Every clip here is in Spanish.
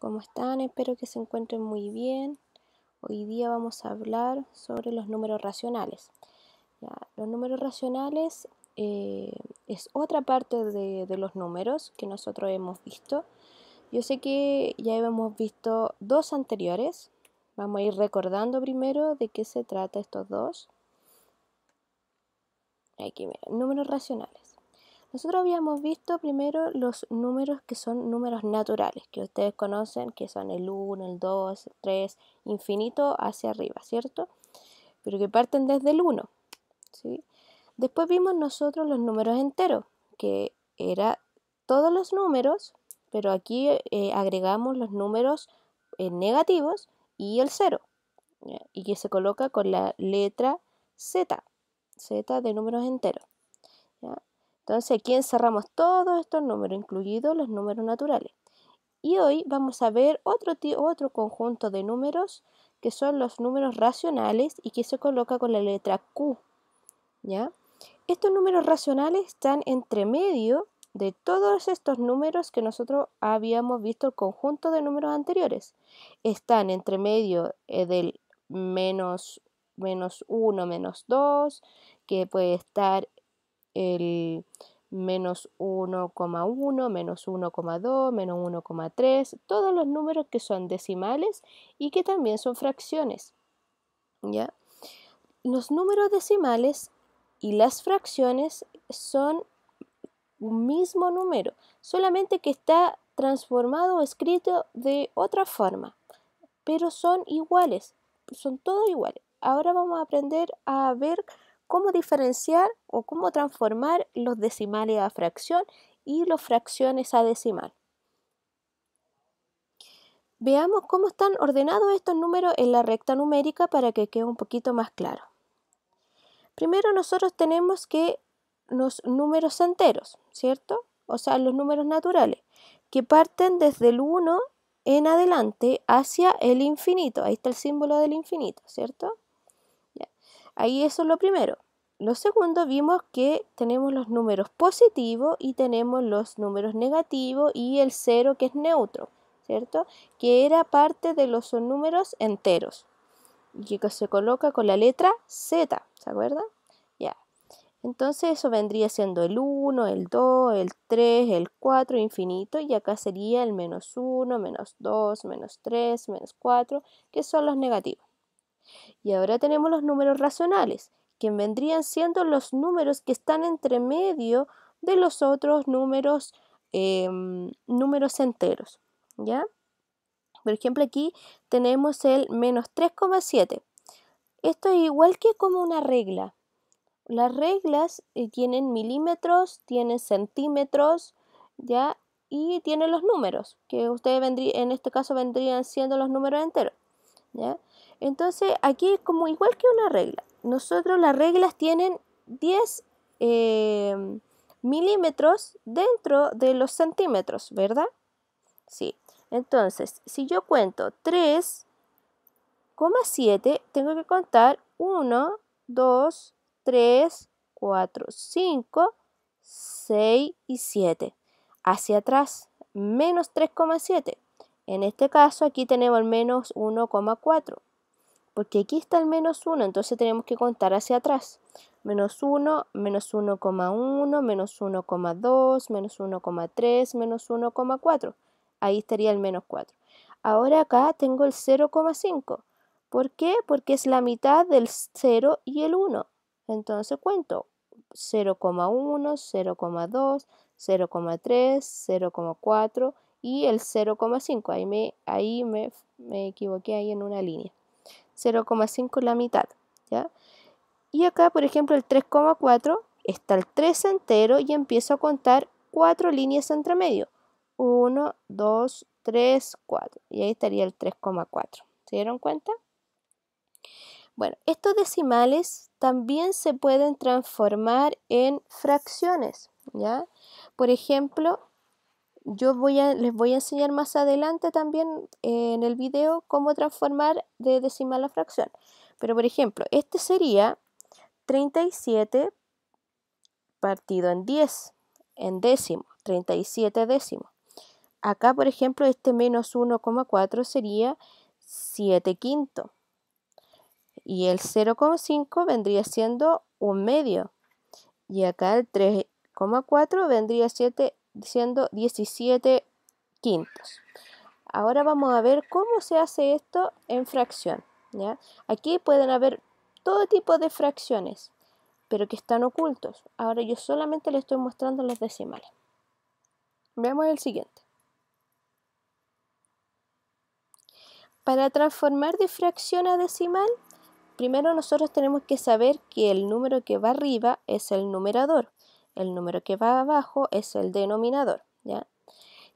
¿cómo están? Espero que se encuentren muy bien. Hoy día vamos a hablar sobre los números racionales. los números racionales eh, es otra parte de, los números que nosotros hemos visto. Yo sé que ya hemos visto dos anteriores. Vamos a ir recordando primero de qué se trata estos dos. Aquí, mira, números racionales. Nosotros habíamos visto primero los números que son números naturales, que ustedes conocen, que son el 1, el 2, el 3, infinito hacia arriba, ¿cierto? Pero que parten desde el 1, ¿sí? Después vimos nosotros los números enteros, que eran todos los números, pero aquí eh, agregamos los números eh, negativos y el 0, y que se coloca con la letra Z, Z de números enteros. Entonces aquí encerramos todos estos números, incluidos los números naturales. Y hoy vamos a ver otro, otro conjunto de números que son los números racionales y que se coloca con la letra Q. ¿ya? Estos números racionales están entre medio de todos estos números que nosotros habíamos visto el conjunto de números anteriores. Están entre medio eh, del menos, menos 1, menos 2, que puede estar el menos 1,1, menos 1,2, menos 1,3, todos los números que son decimales y que también son fracciones. ¿Ya? Los números decimales y las fracciones son un mismo número, solamente que está transformado o escrito de otra forma, pero son iguales, son todos iguales. Ahora vamos a aprender a ver cómo diferenciar o cómo transformar los decimales a fracción y los fracciones a decimal. Veamos cómo están ordenados estos números en la recta numérica para que quede un poquito más claro. Primero nosotros tenemos que los números enteros, ¿cierto? O sea, los números naturales, que parten desde el 1 en adelante hacia el infinito. Ahí está el símbolo del infinito, ¿cierto? Ahí eso es lo primero. Lo segundo, vimos que tenemos los números positivos y tenemos los números negativos y el 0 que es neutro, ¿cierto? Que era parte de los números enteros y que se coloca con la letra Z, ¿se acuerdan? Ya. Entonces eso vendría siendo el 1, el 2, el 3, el 4, infinito, y acá sería el menos 1, menos 2, menos 3, menos 4, que son los negativos. Y ahora tenemos los números racionales, que vendrían siendo los números que están entre medio de los otros números, em, números enteros. ¿Ya? Por ejemplo, aquí tenemos el menos 3,7. Esto es igual que como una regla. Las reglas eh, tienen milímetros, tienen centímetros, ¿ya? Y tienen los números, que ustedes vendrían, en este caso vendrían siendo los números enteros, ¿ya? Entonces, aquí es como igual que una regla. Nosotros las reglas tienen 10 eh, milímetros dentro de los centímetros, ¿verdad? Sí. Entonces, si yo cuento 3,7, tengo que contar 1, 2, 3, 4, 5, 6 y 7. Hacia atrás, menos 3,7. En este caso, aquí tenemos al menos 1,4 porque aquí está el menos 1, entonces tenemos que contar hacia atrás. Menos 1, menos 1,1, menos 1,2, menos 1,3, menos 1,4. Ahí estaría el menos 4. Ahora acá tengo el 0,5. ¿Por qué? Porque es la mitad del 0 y el 1. Entonces cuento 0,1, 0,2, 0,3, 0,4 y el 0,5. Ahí, me, ahí me, me equivoqué ahí en una línea. 0,5 la mitad, Y acá, por ejemplo, el 3,4 está el 3 entero y empiezo a contar cuatro líneas entre medio. 1, 2, 3, 4. Y ahí estaría el 3,4. ¿Se dieron cuenta? Bueno, estos decimales también se pueden transformar en fracciones, ¿ya? Por ejemplo, yo voy les voy a enseñar más adelante también eh, en el video cómo transformar de decimal a fracción. Pero por ejemplo, este sería 37 partido en 10, en décimo, 37 décimos. Acá, por ejemplo, este menos 1,4 sería 7 quinto. Y el 0,5 vendría siendo un medio. Y acá el 3,4 vendría 7 Diciendo 17 quintos. Ahora vamos a ver cómo se hace esto en fracción. Aquí pueden haber todo tipo de fracciones, pero que están ocultos. Ahora yo solamente les estoy mostrando los decimales. Veamos el siguiente. Para transformar de fracción a decimal, primero nosotros tenemos que saber que el número que va arriba es el numerador el número que va abajo es el denominador. ¿ya?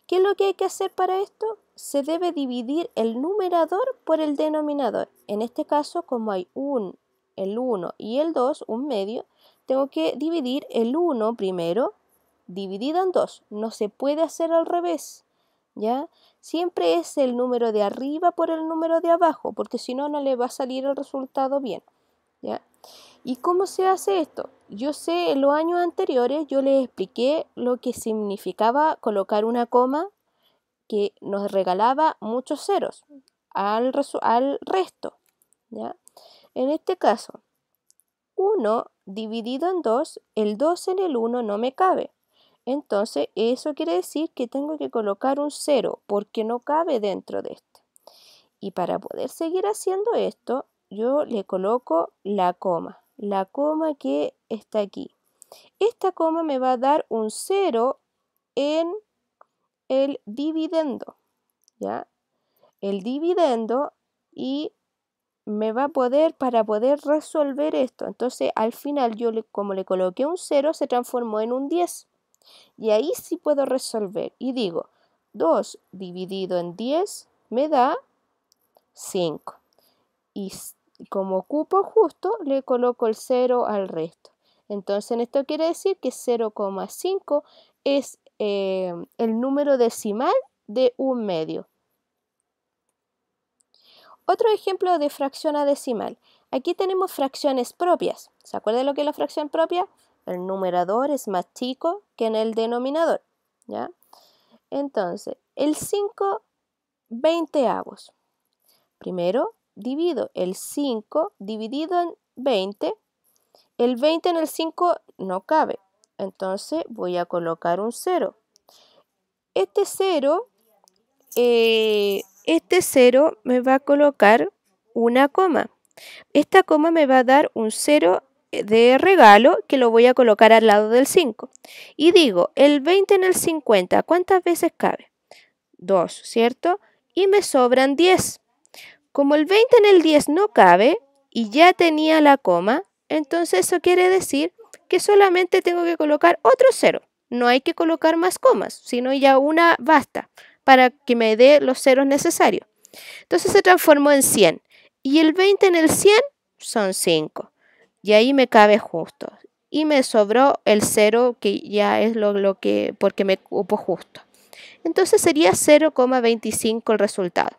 ¿Qué es lo que hay que hacer para esto? Se debe dividir el numerador por el denominador. En este caso, como hay un, el 1 y el 2, un medio, tengo que dividir el 1 primero, dividido en 2. No se puede hacer al revés. ¿ya? Siempre es el número de arriba por el número de abajo, porque si no, no le va a salir el resultado bien, ¿ya? ¿Y cómo se hace esto? Yo sé, en los años anteriores yo les expliqué lo que significaba colocar una coma que nos regalaba muchos ceros al, resto. ¿ya? En este caso, 1 dividido en 2, el 2 en el 1 no me cabe. Entonces, eso quiere decir que tengo que colocar un 0 porque no cabe dentro de este. Y para poder seguir haciendo esto, yo le coloco la coma la coma que está aquí. Esta coma me va a dar un 0 en el dividendo, ¿ya? El dividendo y me va a poder, para poder resolver esto, entonces al final yo como le coloqué un 0 se transformó en un 10. Y ahí sí puedo resolver y digo 2 dividido en 10 me da 5. Y y como ocupo justo, le coloco el 0 al resto. Entonces esto quiere decir que 0,5 es eh, el número decimal de un medio. Otro ejemplo de fracción a decimal. Aquí tenemos fracciones propias. ¿Se acuerdan lo que es la fracción propia? El numerador es más chico que en el denominador. ¿ya? Entonces, el 5 20 avos. Primero, divido el 5 dividido en 20. El 20 en el 5 no cabe, entonces voy a colocar un 0. Este 0, eh, este 0 me va a colocar una coma. Esta coma me va a dar un 0 de regalo que lo voy a colocar al lado del 5. Y digo, el 20 en el 50, ¿cuántas veces cabe? 2, ¿cierto? Y me sobran 10. Como el 20 en el 10 no cabe y ya tenía la coma, entonces eso quiere decir que solamente tengo que colocar otro cero. No hay que colocar más comas, sino ya una basta para que me dé los ceros necesarios. Entonces se transformó en 100. Y el 20 en el 100 son 5. Y ahí me cabe justo. Y me sobró el 0 que ya es lo, lo que, porque me ocupo justo. Entonces sería 0,25 el resultado.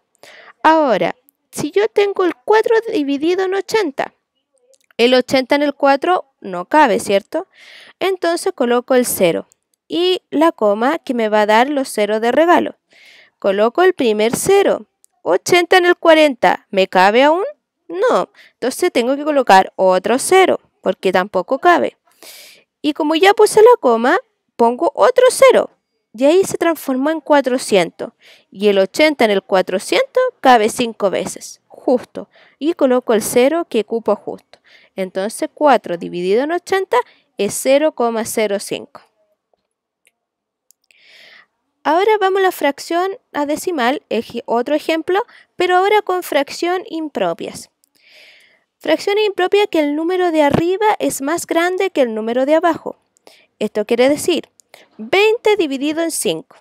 Ahora, si yo tengo el 4 dividido en 80, el 80 en el 4 no cabe, ¿cierto? Entonces coloco el 0 y la coma que me va a dar los 0 de regalo. Coloco el primer 0. 80 en el 40, ¿me cabe aún? No, entonces tengo que colocar otro 0 porque tampoco cabe. Y como ya puse la coma, pongo otro 0 y ahí se transformó en 400 y el 80 en el 400 cabe 5 veces, justo, y coloco el 0 que cupo justo. Entonces 4 dividido en 80 es 0,05. Ahora vamos a la fracción a decimal, otro ejemplo, pero ahora con fracción impropias. Fracción impropia que el número de arriba es más grande que el número de abajo. Esto quiere decir 20 dividido en 5.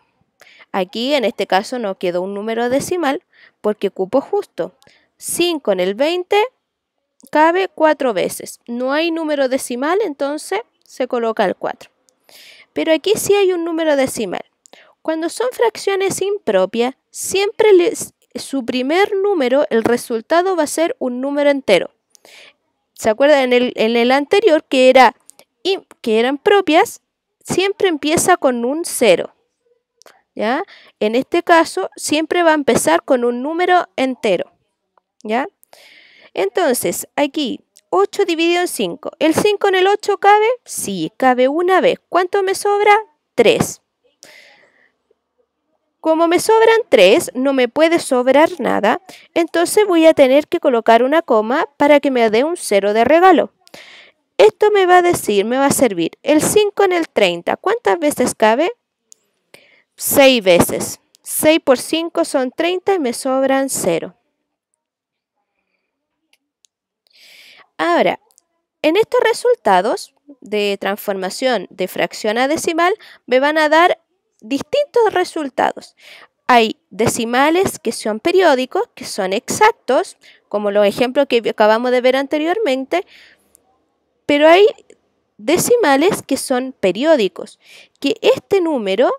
Aquí en este caso no quedó un número decimal porque cupo justo. 5 en el 20 cabe 4 veces. No hay número decimal, entonces se coloca el 4. Pero aquí sí hay un número decimal. Cuando son fracciones impropias, siempre su primer número, el resultado va a ser un número entero. ¿Se acuerdan en el, anterior que, era, que eran propias? siempre empieza con un cero. ¿ya? En este caso, siempre va a empezar con un número entero. ¿ya? Entonces, aquí, 8 dividido en 5. ¿El 5 en el 8 cabe? Sí, cabe una vez. ¿Cuánto me sobra? 3. Como me sobran 3, no me puede sobrar nada, entonces voy a tener que colocar una coma para que me dé un cero de regalo. Esto me va a decir, me va a servir. El 5 en el 30, ¿cuántas veces cabe? 6 veces. 6 por 5 son 30 y me sobran 0. Ahora, en estos resultados de transformación de fracción a decimal me van a dar distintos resultados. Hay decimales que son periódicos, que son exactos, como los ejemplos que acabamos de ver anteriormente, pero hay decimales que son periódicos, que este número,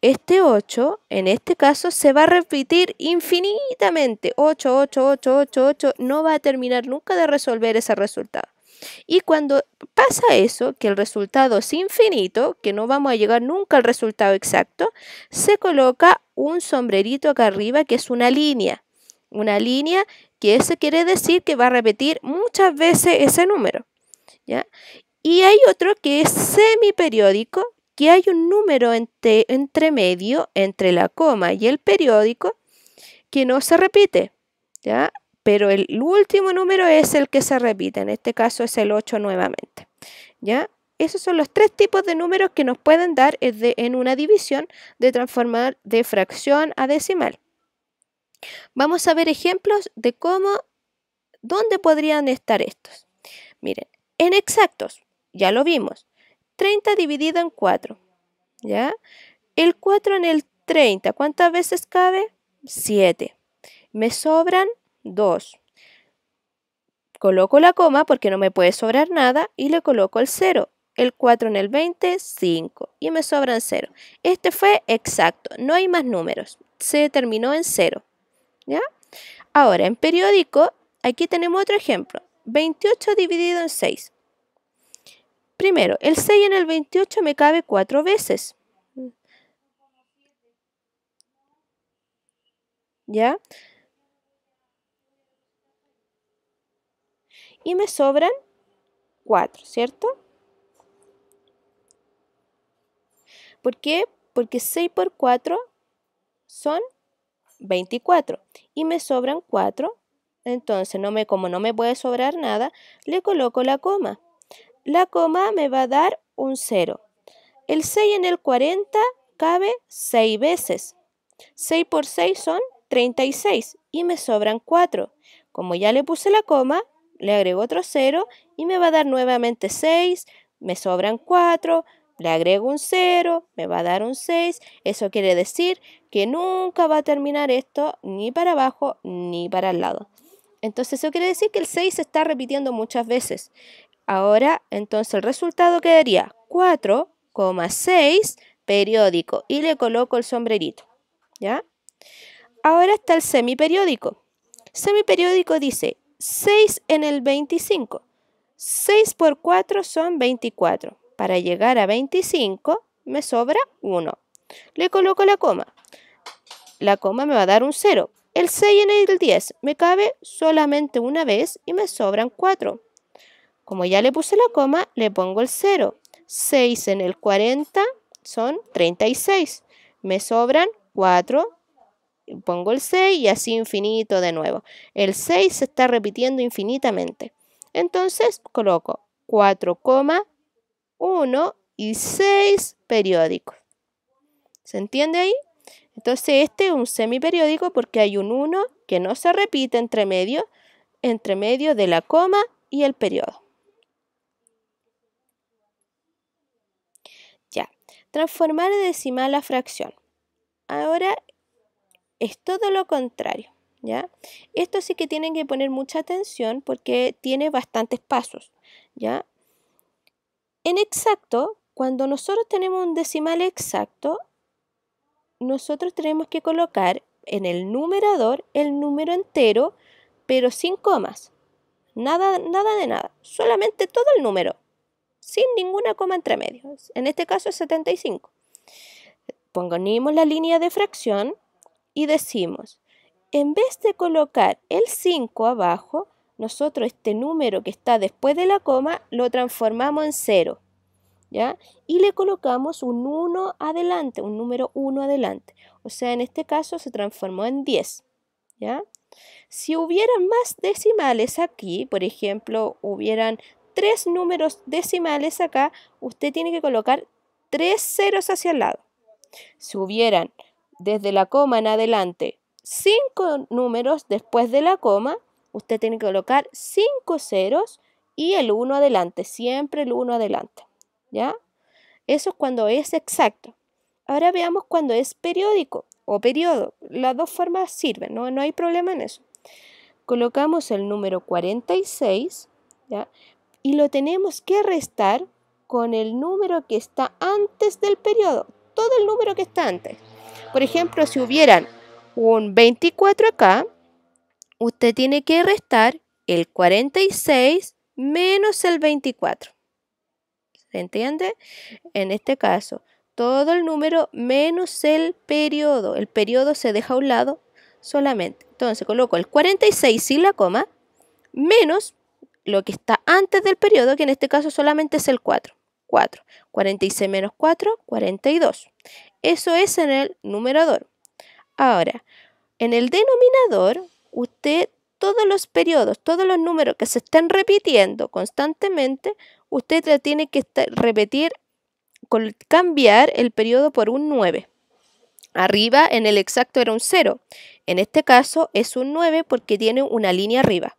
este 8, en este caso, se va a repetir infinitamente. 8, 8, 8, 8, 8, no va a terminar nunca de resolver ese resultado. Y cuando pasa eso, que el resultado es infinito, que no vamos a llegar nunca al resultado exacto, se coloca un sombrerito acá arriba que es una línea. Una línea que eso quiere decir que va a repetir muchas veces ese número. Y hay otro que es semiperiódico, que hay un número entre, medio, entre la coma y el periódico, que no se repite, Pero el último número es el que se repite, en este caso es el 8 nuevamente, ¿ya? Esos son los tres tipos de números que nos pueden dar en una división de transformar de fracción a decimal. Vamos a ver ejemplos de cómo, dónde podrían estar estos. Miren, en exactos, ya lo vimos, 30 dividido en 4, ¿ya? El 4 en el 30, ¿cuántas veces cabe? 7. Me sobran 2. Coloco la coma porque no me puede sobrar nada y le coloco el 0. El 4 en el 20, 5. Y me sobran 0. Este fue exacto, no hay más números. Se terminó en 0. ¿Ya? Ahora, en periódico, aquí tenemos otro ejemplo. 28 dividido en 6. Primero, el 6 en el 28 me cabe 4 veces. ¿Ya? Y me sobran 4, ¿cierto? ¿Por qué? Porque 6 por 4 son 24 y me sobran 4 entonces, como no me puede sobrar nada, le coloco la coma. La coma me va a dar un 0. El 6 en el 40 cabe 6 veces. 6 por 6 son 36 y me sobran 4. Como ya le puse la coma, le agrego otro 0 y me va a dar nuevamente 6, me sobran 4, le agrego un 0, me va a dar un 6. Eso quiere decir que nunca va a terminar esto ni para abajo ni para el lado. Entonces eso quiere decir que el 6 se está repitiendo muchas veces. Ahora, entonces el resultado quedaría 4,6 periódico y le coloco el sombrerito. ¿Ya? Ahora está el semiperiódico. Semiperiódico dice 6 en el 25. 6 por 4 son 24. Para llegar a 25 me sobra 1. Le coloco la coma. La coma me va a dar un 0. El 6 en el 10 me cabe solamente una vez y me sobran 4. Como ya le puse la coma, le pongo el 0. 6 en el 40 son 36. Me sobran 4 pongo el 6 y así infinito de nuevo. El 6 se está repitiendo infinitamente. Entonces coloco 4, 1 y 6 periódicos. ¿Se entiende ahí? Entonces este es un semiperiódico porque hay un 1 que no se repite entre medio, entre medio de la coma y el periodo. Ya, transformar decimal a fracción. Ahora es todo lo contrario, ¿ya? Esto sí que tienen que poner mucha atención porque tiene bastantes pasos, ¿ya? En exacto, cuando nosotros tenemos un decimal exacto, nosotros tenemos que colocar en el numerador el número entero, pero sin comas. Nada, nada de nada. Solamente todo el número. Sin ninguna coma entre medios. En este caso es 75. Pongonimos la línea de fracción y decimos, en vez de colocar el 5 abajo, nosotros este número que está después de la coma lo transformamos en 0. Y le colocamos un 1 adelante, un número 1 adelante. O sea, en este caso se transformó en 10, ¿ya? Si hubieran más decimales aquí, por ejemplo, hubieran tres números decimales acá, usted tiene que colocar tres ceros hacia el lado. Si hubieran desde la coma en adelante cinco números después de la coma, usted tiene que colocar cinco ceros y el uno adelante, siempre el uno adelante. ¿ya? Eso es cuando es exacto. Ahora veamos cuando es periódico o periodo. Las dos formas sirven, no, no hay problema en eso. Colocamos el número 46, ¿ya? Y lo tenemos que restar con el número que está antes del periodo, todo el número que está antes. Por ejemplo, si hubieran un 24 acá, usted tiene que restar el 46 menos el 24. ¿Se entiende? En este caso, todo el número menos el periodo. El periodo se deja a un lado solamente. Entonces coloco el 46 y la coma menos lo que está antes del periodo, que en este caso solamente es el 4. 4. 46 menos 4, 42. Eso es en el numerador. Ahora, en el denominador, usted todos los periodos, todos los números que se estén repitiendo constantemente, usted tiene que repetir, con cambiar el periodo por un 9. Arriba en el exacto era un 0. En este caso es un 9 porque tiene una línea arriba.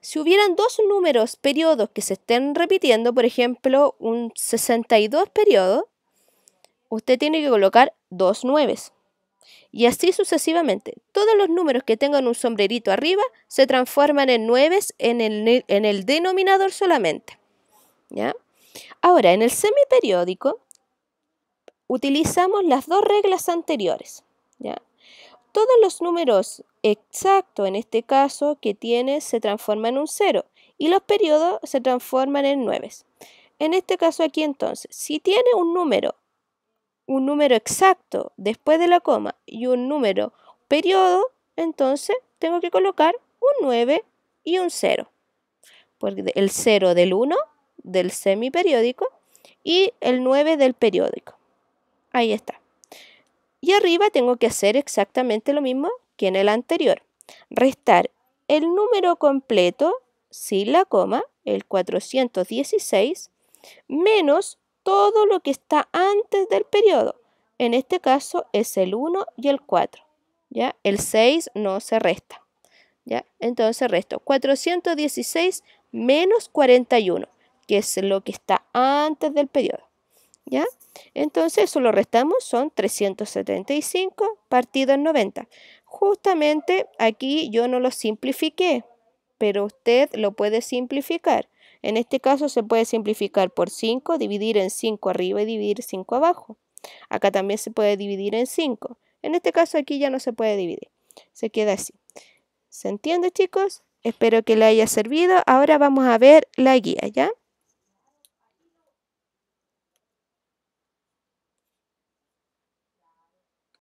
Si hubieran dos números, periodos que se estén repitiendo, por ejemplo, un 62 periodo, usted tiene que colocar dos 9. Y así sucesivamente. Todos los números que tengan un sombrerito arriba se transforman en 9 en el denominador solamente. ¿ya? Ahora, en el semiperiódico utilizamos las dos reglas anteriores, ¿ya? Todos los números exactos, en este caso, que tiene se transforman en un cero y los periodos se transforman en nueves. En este caso aquí entonces, si tiene un número, un número exacto después de la coma y un número periodo, entonces tengo que colocar un 9 y un 0. Porque el 0 del 1 del semiperiódico y el 9 del periódico. Ahí está. Y arriba tengo que hacer exactamente lo mismo que en el anterior. Restar el número completo, sin la coma, el 416, menos todo lo que está antes del periodo. En este caso es el 1 y el 4. ¿ya? El 6 no se resta. ¿ya? Entonces resto 416 menos 41 que es lo que está antes del periodo. ¿Ya? Entonces eso lo restamos, son 375 partido en 90. Justamente aquí yo no lo simplifiqué, pero usted lo puede simplificar. En este caso se puede simplificar por 5, dividir en 5 arriba y dividir 5 abajo. Acá también se puede dividir en 5. En este caso aquí ya no se puede dividir, se queda así. ¿Se entiende chicos? Espero que le haya servido. Ahora vamos a ver la guía, ¿ya?